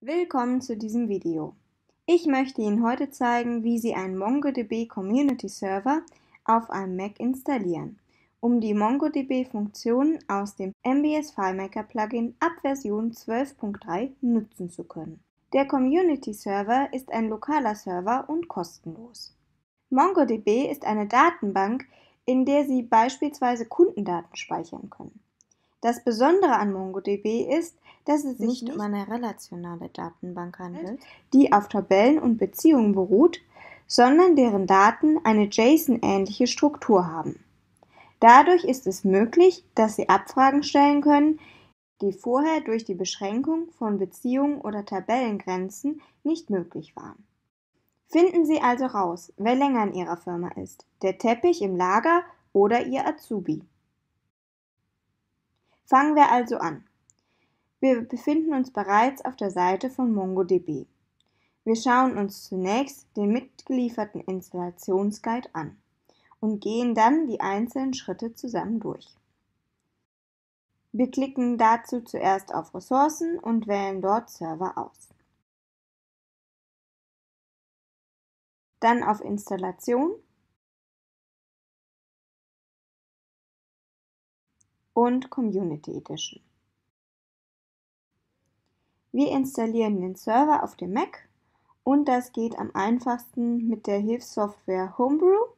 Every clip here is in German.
Willkommen zu diesem Video. Ich möchte Ihnen heute zeigen, wie Sie einen MongoDB Community Server auf einem Mac installieren, um die MongoDB-Funktionen aus dem MBS FileMaker Plugin ab Version 12.3 nutzen zu können. Der Community Server ist ein lokaler Server und kostenlos. MongoDB ist eine Datenbank, in der Sie beispielsweise Kundendaten speichern können. Das Besondere an MongoDB ist, dass es sich nicht, um eine relationale Datenbank handelt, die auf Tabellen und Beziehungen beruht, sondern deren Daten eine JSON-ähnliche Struktur haben. Dadurch ist es möglich, dass Sie Abfragen stellen können, die vorher durch die Beschränkung von Beziehungen oder Tabellengrenzen nicht möglich waren. Finden Sie also raus, wer länger in Ihrer Firma ist, der Teppich im Lager oder Ihr Azubi. Fangen wir also an. Wir befinden uns bereits auf der Seite von MongoDB. Wir schauen uns zunächst den mitgelieferten Installationsguide an und gehen dann die einzelnen Schritte zusammen durch. Wir klicken dazu zuerst auf Ressourcen und wählen dort Server aus. Dann auf Installation und Community Edition. Wir installieren den Server auf dem Mac und das geht am einfachsten mit der Hilfssoftware Homebrew.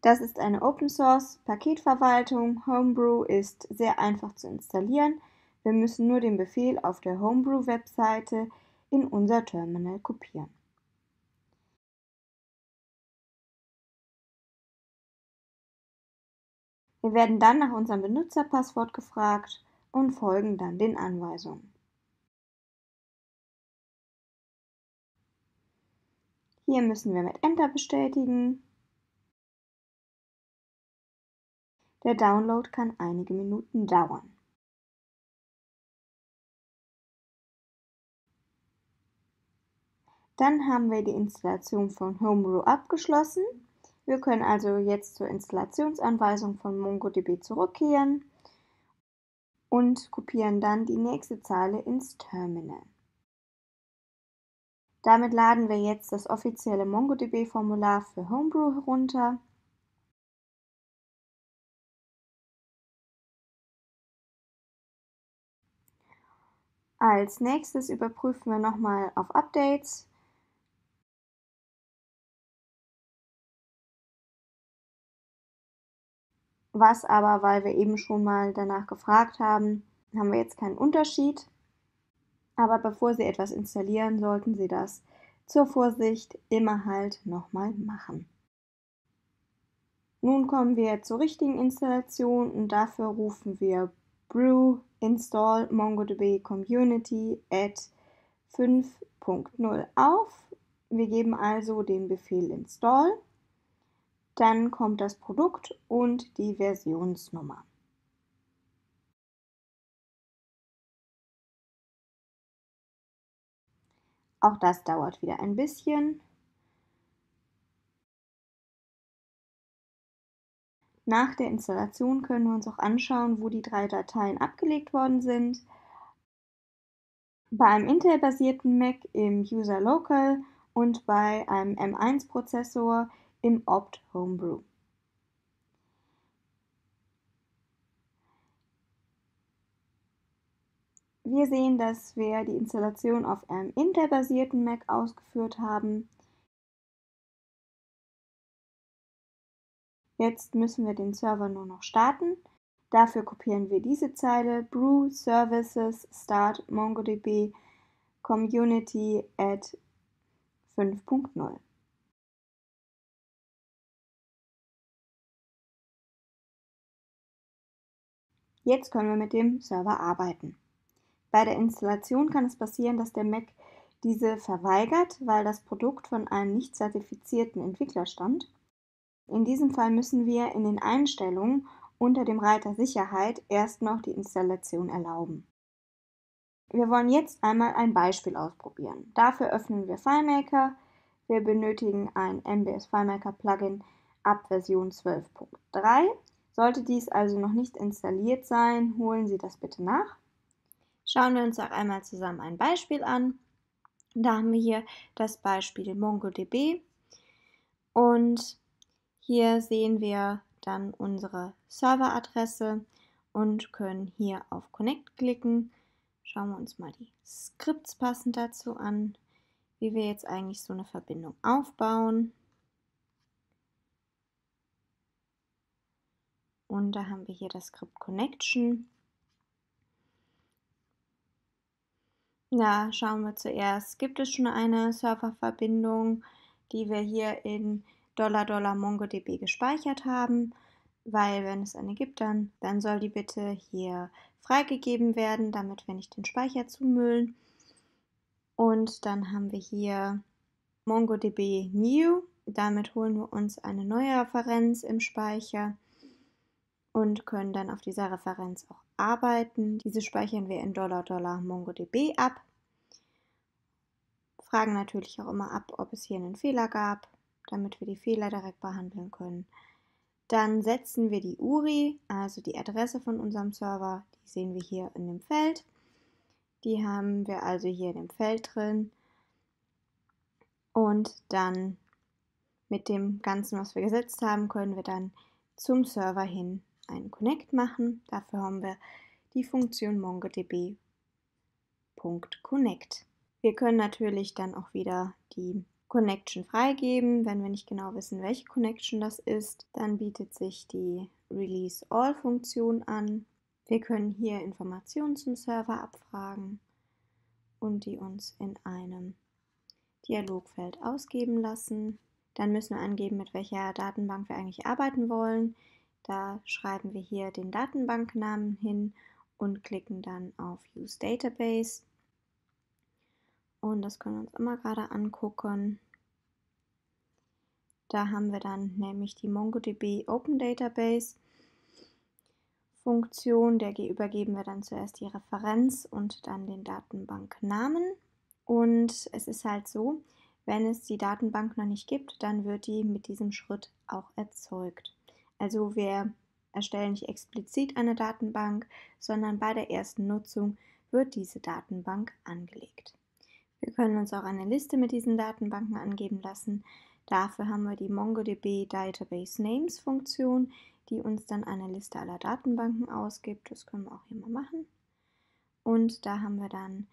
Das ist eine Open Source Paketverwaltung. Homebrew ist sehr einfach zu installieren. Wir müssen nur den Befehl auf der Homebrew Webseite in unser Terminal kopieren. Wir werden dann nach unserem Benutzerpasswort gefragt und folgen dann den Anweisungen. Hier müssen wir mit Enter bestätigen. Der Download kann einige Minuten dauern. Dann haben wir die Installation von Homebrew abgeschlossen wir können also jetzt zur Installationsanweisung von MongoDB zurückkehren und kopieren dann die nächste Zeile ins Terminal. Damit laden wir jetzt das offizielle MongoDB-Formular für Homebrew herunter. Als nächstes überprüfen wir nochmal auf Updates was aber, weil wir eben schon mal danach gefragt haben, haben wir jetzt keinen Unterschied. Aber bevor Sie etwas installieren, sollten Sie das zur Vorsicht immer halt nochmal machen. Nun kommen wir zur richtigen Installation und dafür rufen wir brew install mongodb community at 5.0 auf. Wir geben also den Befehl install dann kommt das Produkt und die Versionsnummer. Auch das dauert wieder ein bisschen. Nach der Installation können wir uns auch anschauen, wo die drei Dateien abgelegt worden sind. Bei einem Intel-basierten Mac im User Local und bei einem M1-Prozessor im Opt Homebrew. Wir sehen, dass wir die Installation auf einem interbasierten Mac ausgeführt haben. Jetzt müssen wir den Server nur noch starten. Dafür kopieren wir diese Zeile brew services start mongodb community at 5.0. Jetzt können wir mit dem Server arbeiten. Bei der Installation kann es passieren, dass der Mac diese verweigert, weil das Produkt von einem nicht zertifizierten Entwickler stammt. In diesem Fall müssen wir in den Einstellungen unter dem Reiter Sicherheit erst noch die Installation erlauben. Wir wollen jetzt einmal ein Beispiel ausprobieren. Dafür öffnen wir FileMaker. Wir benötigen ein MBS FileMaker Plugin ab Version 12.3 sollte dies also noch nicht installiert sein, holen Sie das bitte nach. Schauen wir uns auch einmal zusammen ein Beispiel an. Da haben wir hier das Beispiel MongoDB und hier sehen wir dann unsere Serveradresse und können hier auf Connect klicken. Schauen wir uns mal die Skripts passend dazu an, wie wir jetzt eigentlich so eine Verbindung aufbauen. Und da haben wir hier das Script Connection. Na, schauen wir zuerst, gibt es schon eine Serververbindung, die wir hier in Dollar Dollar MongoDB gespeichert haben? Weil wenn es eine gibt, dann, dann soll die bitte hier freigegeben werden, damit wir nicht den Speicher zumüllen. Und dann haben wir hier MongoDB New. Damit holen wir uns eine neue Referenz im Speicher und können dann auf dieser Referenz auch arbeiten. Diese speichern wir in Dollar Dollar MongoDB ab. Fragen natürlich auch immer ab, ob es hier einen Fehler gab, damit wir die Fehler direkt behandeln können. Dann setzen wir die URI, also die Adresse von unserem Server, die sehen wir hier in dem Feld. Die haben wir also hier in dem Feld drin. Und dann mit dem Ganzen, was wir gesetzt haben, können wir dann zum Server hin einen Connect machen. Dafür haben wir die Funktion MongoDB.connect. Wir können natürlich dann auch wieder die Connection freigeben, wenn wir nicht genau wissen, welche Connection das ist. Dann bietet sich die Release All Funktion an. Wir können hier Informationen zum Server abfragen und die uns in einem Dialogfeld ausgeben lassen. Dann müssen wir angeben, mit welcher Datenbank wir eigentlich arbeiten wollen. Da schreiben wir hier den Datenbanknamen hin und klicken dann auf Use Database. Und das können wir uns immer gerade angucken. Da haben wir dann nämlich die MongoDB Open Database Funktion. Der übergeben wir dann zuerst die Referenz und dann den Datenbanknamen. Und es ist halt so, wenn es die Datenbank noch nicht gibt, dann wird die mit diesem Schritt auch erzeugt. Also wir erstellen nicht explizit eine Datenbank, sondern bei der ersten Nutzung wird diese Datenbank angelegt. Wir können uns auch eine Liste mit diesen Datenbanken angeben lassen. Dafür haben wir die MongoDB Database Names Funktion, die uns dann eine Liste aller Datenbanken ausgibt. Das können wir auch hier mal machen. Und da haben wir dann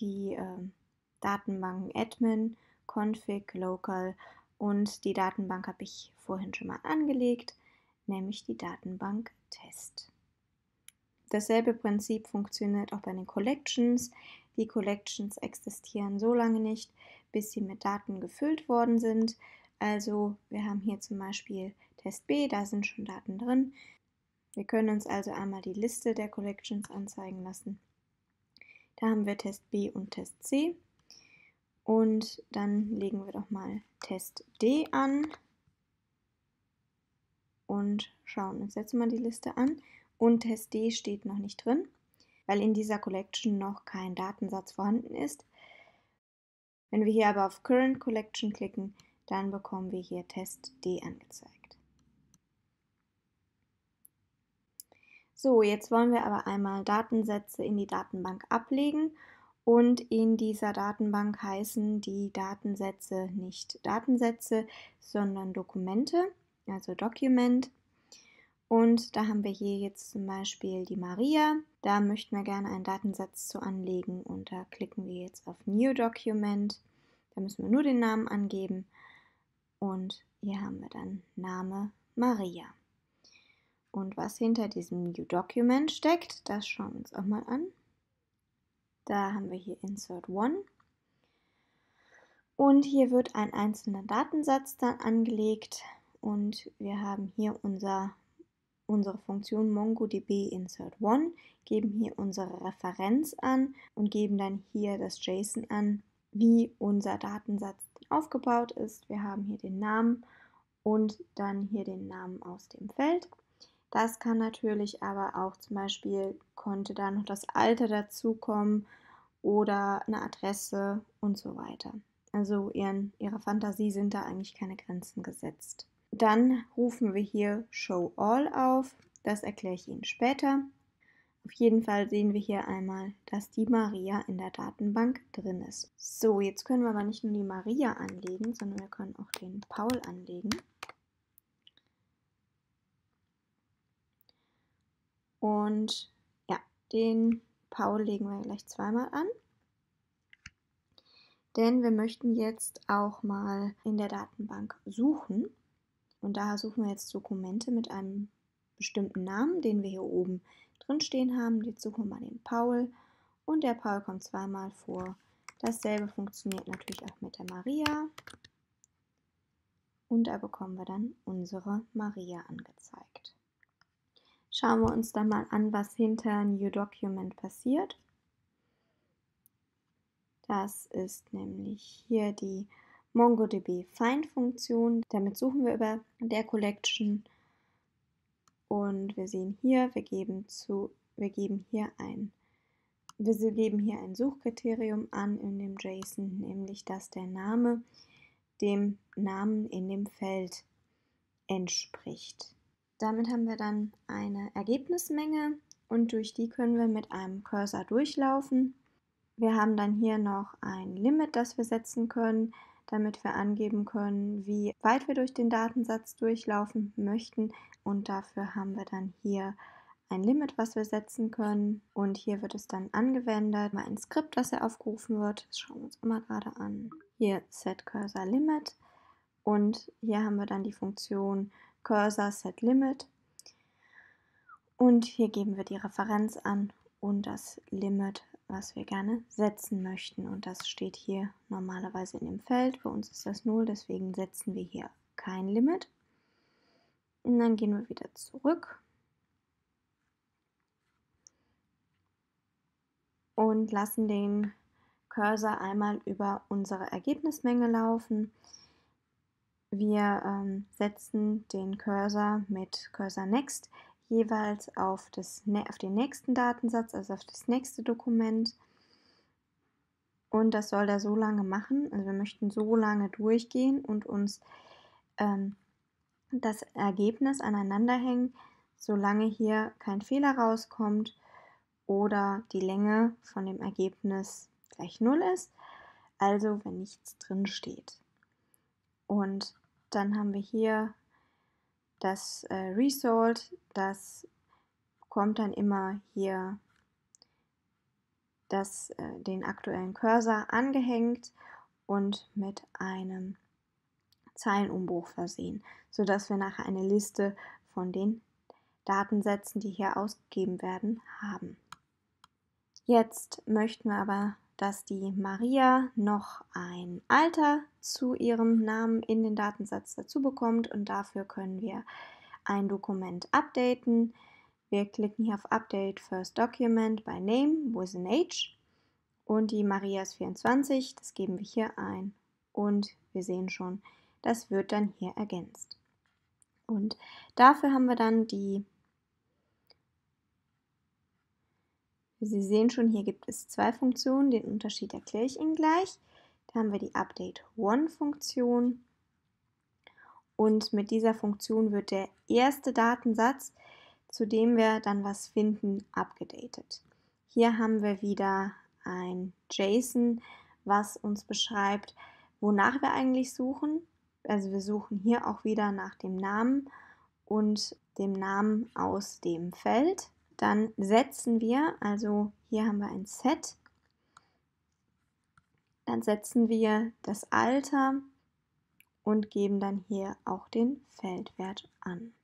die äh, Datenbanken Admin, Config, Local und die Datenbank habe ich vorhin schon mal angelegt nämlich die Datenbank Test. Dasselbe Prinzip funktioniert auch bei den Collections. Die Collections existieren so lange nicht, bis sie mit Daten gefüllt worden sind. Also wir haben hier zum Beispiel Test B, da sind schon Daten drin. Wir können uns also einmal die Liste der Collections anzeigen lassen. Da haben wir Test B und Test C. Und dann legen wir doch mal Test D an und schauen. uns Jetzt mal die Liste an und Test D steht noch nicht drin, weil in dieser Collection noch kein Datensatz vorhanden ist. Wenn wir hier aber auf Current Collection klicken, dann bekommen wir hier Test D angezeigt. So, jetzt wollen wir aber einmal Datensätze in die Datenbank ablegen und in dieser Datenbank heißen die Datensätze nicht Datensätze, sondern Dokumente also Document. Und da haben wir hier jetzt zum Beispiel die Maria. Da möchten wir gerne einen Datensatz zu anlegen und da klicken wir jetzt auf New Document. Da müssen wir nur den Namen angeben und hier haben wir dann Name Maria. Und was hinter diesem New Document steckt, das schauen wir uns auch mal an. Da haben wir hier Insert One. Und hier wird ein einzelner Datensatz dann angelegt und wir haben hier unser, unsere Funktion MongoDB Insert One, geben hier unsere Referenz an und geben dann hier das JSON an, wie unser Datensatz aufgebaut ist. Wir haben hier den Namen und dann hier den Namen aus dem Feld. Das kann natürlich aber auch zum Beispiel konnte da noch das Alter dazukommen oder eine Adresse und so weiter. Also ihren, ihrer Fantasie sind da eigentlich keine Grenzen gesetzt. Dann rufen wir hier Show All auf. Das erkläre ich Ihnen später. Auf jeden Fall sehen wir hier einmal, dass die Maria in der Datenbank drin ist. So, jetzt können wir aber nicht nur die Maria anlegen, sondern wir können auch den Paul anlegen. Und ja, den Paul legen wir gleich zweimal an. Denn wir möchten jetzt auch mal in der Datenbank suchen. Und da suchen wir jetzt Dokumente mit einem bestimmten Namen, den wir hier oben drin stehen haben. Jetzt suchen wir mal den Paul und der Paul kommt zweimal vor. Dasselbe funktioniert natürlich auch mit der Maria. Und da bekommen wir dann unsere Maria angezeigt. Schauen wir uns dann mal an, was hinter New Document passiert. Das ist nämlich hier die MongoDB Find-Funktion. Damit suchen wir über der Collection und wir sehen hier, wir geben, zu, wir geben hier ein wir geben hier ein Suchkriterium an in dem JSON, nämlich dass der Name dem Namen in dem Feld entspricht. Damit haben wir dann eine Ergebnismenge und durch die können wir mit einem Cursor durchlaufen. Wir haben dann hier noch ein Limit, das wir setzen können damit wir angeben können, wie weit wir durch den Datensatz durchlaufen möchten. Und dafür haben wir dann hier ein Limit, was wir setzen können. Und hier wird es dann angewendet. Mal ein Skript, das hier aufgerufen wird. Das schauen wir uns immer gerade an. Hier Set Cursor Limit. Und hier haben wir dann die Funktion Cursor Set Limit. Und hier geben wir die Referenz an und das Limit was wir gerne setzen möchten. Und das steht hier normalerweise in dem Feld. Für uns ist das 0, deswegen setzen wir hier kein Limit. Und dann gehen wir wieder zurück. Und lassen den Cursor einmal über unsere Ergebnismenge laufen. Wir ähm, setzen den Cursor mit Cursor Next jeweils auf, das, auf den nächsten Datensatz, also auf das nächste Dokument. Und das soll er so lange machen. Also wir möchten so lange durchgehen und uns ähm, das Ergebnis aneinander hängen, solange hier kein Fehler rauskommt oder die Länge von dem Ergebnis gleich 0 ist, also wenn nichts drin steht. Und dann haben wir hier das äh, Result, das kommt dann immer hier das, äh, den aktuellen Cursor angehängt und mit einem Zeilenumbruch versehen, sodass wir nachher eine Liste von den Datensätzen, die hier ausgegeben werden, haben. Jetzt möchten wir aber dass die Maria noch ein Alter zu ihrem Namen in den Datensatz dazu bekommt und dafür können wir ein Dokument updaten. Wir klicken hier auf Update First Document by Name with an Age und die Maria ist 24, das geben wir hier ein und wir sehen schon, das wird dann hier ergänzt. Und dafür haben wir dann die Sie sehen schon, hier gibt es zwei Funktionen. Den Unterschied erkläre ich Ihnen gleich. Da haben wir die Update One Funktion. Und mit dieser Funktion wird der erste Datensatz, zu dem wir dann was finden, abgedatet. Hier haben wir wieder ein JSON, was uns beschreibt, wonach wir eigentlich suchen. Also wir suchen hier auch wieder nach dem Namen und dem Namen aus dem Feld. Dann setzen wir, also hier haben wir ein Set, dann setzen wir das Alter und geben dann hier auch den Feldwert an.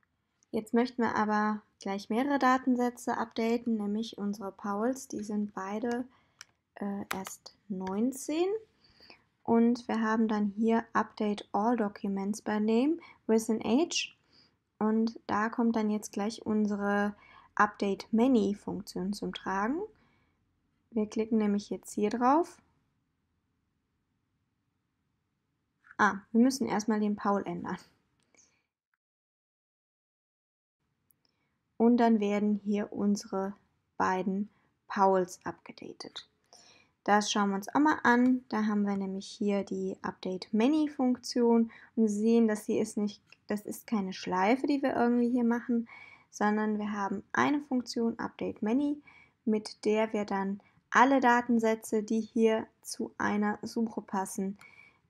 Jetzt möchten wir aber gleich mehrere Datensätze updaten, nämlich unsere Pauls, die sind beide äh, erst 19 und wir haben dann hier Update All Documents by Name with an Age und da kommt dann jetzt gleich unsere Update Many Funktion zum Tragen. Wir klicken nämlich jetzt hier drauf. Ah, wir müssen erstmal den Paul ändern. Und dann werden hier unsere beiden Pauls abgedatet. Das schauen wir uns auch mal an. Da haben wir nämlich hier die Update Many Funktion und Sie sehen, dass hier ist nicht, das ist keine Schleife, die wir irgendwie hier machen, sondern wir haben eine Funktion Update Many, mit der wir dann alle Datensätze, die hier zu einer Suche passen,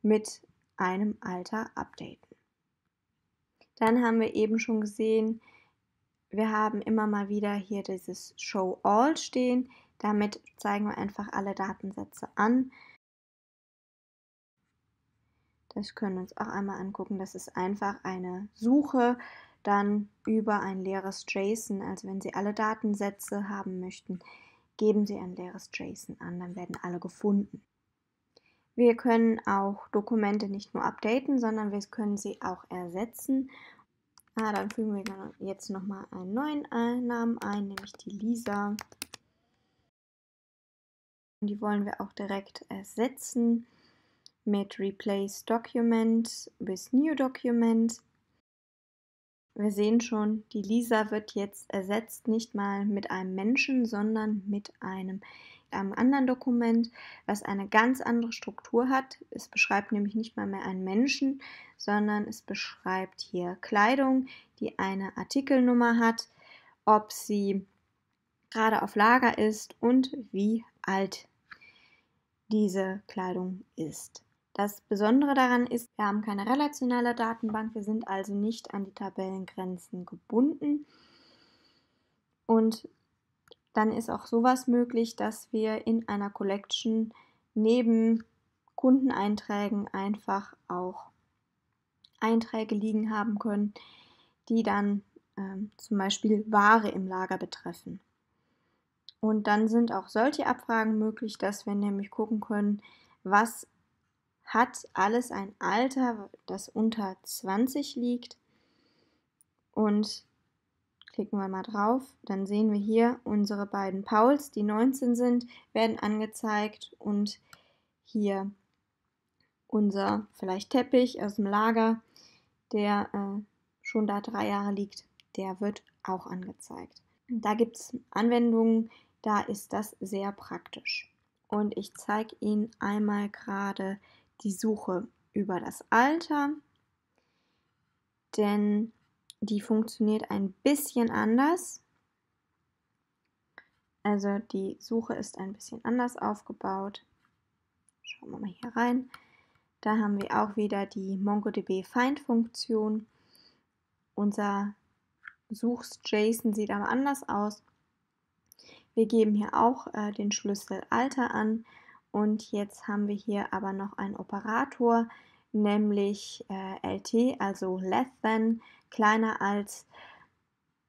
mit einem Alter updaten. Dann haben wir eben schon gesehen, wir haben immer mal wieder hier dieses Show All stehen. Damit zeigen wir einfach alle Datensätze an. Das können wir uns auch einmal angucken. Das ist einfach eine Suche dann über ein leeres JSON. Also wenn Sie alle Datensätze haben möchten, geben Sie ein leeres JSON an, dann werden alle gefunden. Wir können auch Dokumente nicht nur updaten, sondern wir können sie auch ersetzen. Ah, dann fügen wir jetzt nochmal einen neuen äh, Namen ein, nämlich die Lisa. Die wollen wir auch direkt ersetzen mit Replace Document bis New Document. Wir sehen schon, die Lisa wird jetzt ersetzt, nicht mal mit einem Menschen, sondern mit einem, einem anderen Dokument, was eine ganz andere Struktur hat. Es beschreibt nämlich nicht mal mehr einen Menschen, sondern es beschreibt hier Kleidung, die eine Artikelnummer hat, ob sie gerade auf Lager ist und wie alt diese Kleidung ist. Das Besondere daran ist, wir haben keine relationale Datenbank, wir sind also nicht an die Tabellengrenzen gebunden. Und dann ist auch sowas möglich, dass wir in einer Collection neben Kundeneinträgen einfach auch Einträge liegen haben können, die dann ähm, zum Beispiel Ware im Lager betreffen. Und dann sind auch solche Abfragen möglich, dass wir nämlich gucken können, was hat alles ein Alter, das unter 20 liegt. Und klicken wir mal drauf, dann sehen wir hier unsere beiden Pauls, die 19 sind, werden angezeigt und hier unser vielleicht Teppich aus dem Lager, der äh, schon da drei Jahre liegt, der wird auch angezeigt. Da gibt es Anwendungen, da ist das sehr praktisch. Und ich zeige Ihnen einmal gerade die Suche über das Alter, denn die funktioniert ein bisschen anders. Also die Suche ist ein bisschen anders aufgebaut. Schauen wir mal hier rein. Da haben wir auch wieder die MongoDB Find-Funktion. Unser Suchs-JSON sieht aber anders aus. Wir geben hier auch äh, den Schlüssel Alter an. Und jetzt haben wir hier aber noch einen Operator, nämlich äh, LT, also less than, kleiner als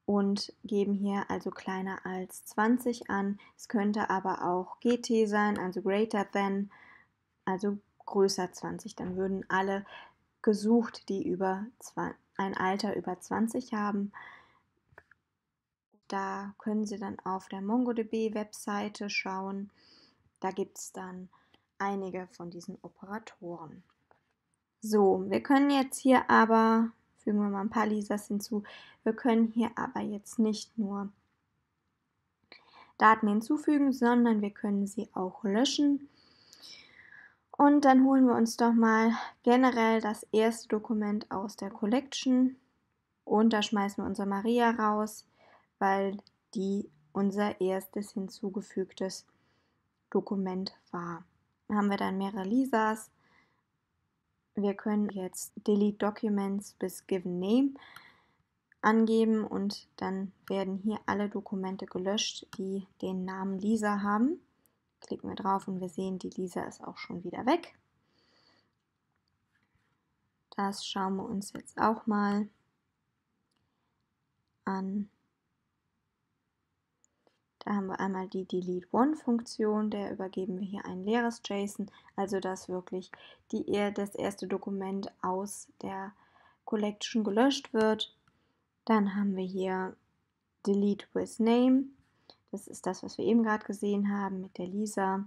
und geben hier also kleiner als 20 an. Es könnte aber auch GT sein, also greater than, also größer 20. Dann würden alle gesucht, die über ein Alter über 20 haben. Da können Sie dann auf der MongoDB-Webseite schauen. Da gibt es dann einige von diesen Operatoren. So, wir können jetzt hier aber, fügen wir mal ein paar Lisas hinzu, wir können hier aber jetzt nicht nur Daten hinzufügen, sondern wir können sie auch löschen. Und dann holen wir uns doch mal generell das erste Dokument aus der Collection und da schmeißen wir unsere Maria raus, weil die unser erstes hinzugefügtes Dokument war. Da haben wir dann mehrere Lisas. Wir können jetzt Delete Documents bis Given Name angeben und dann werden hier alle Dokumente gelöscht, die den Namen Lisa haben. Klicken wir drauf und wir sehen, die Lisa ist auch schon wieder weg. Das schauen wir uns jetzt auch mal an. Da haben wir einmal die Delete-One-Funktion, der übergeben wir hier ein leeres JSON, also dass wirklich die, das erste Dokument aus der Collection gelöscht wird. Dann haben wir hier Delete with Name, das ist das, was wir eben gerade gesehen haben mit der Lisa.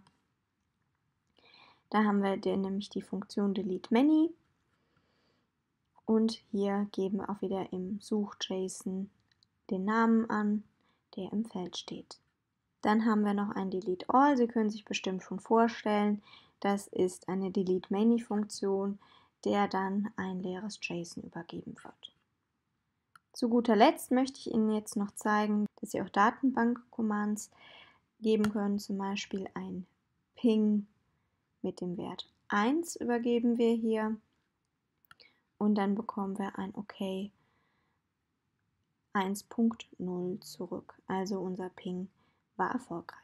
Da haben wir nämlich die Funktion Delete Many. Und hier geben wir auch wieder im Such-JSON den Namen an, der im Feld steht. Dann haben wir noch ein Delete All. Sie können sich bestimmt schon vorstellen, das ist eine Delete Many Funktion, der dann ein leeres JSON übergeben wird. Zu guter Letzt möchte ich Ihnen jetzt noch zeigen, dass Sie auch Datenbank-Commands geben können, zum Beispiel ein Ping mit dem Wert 1 übergeben wir hier und dann bekommen wir ein OK 1.0 zurück, also unser Ping 1.0 war erfolgreich.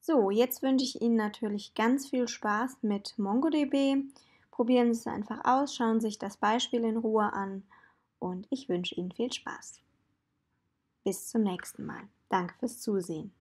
So, jetzt wünsche ich Ihnen natürlich ganz viel Spaß mit MongoDB. Probieren Sie es einfach aus, schauen Sie sich das Beispiel in Ruhe an und ich wünsche Ihnen viel Spaß. Bis zum nächsten Mal. Danke fürs Zusehen.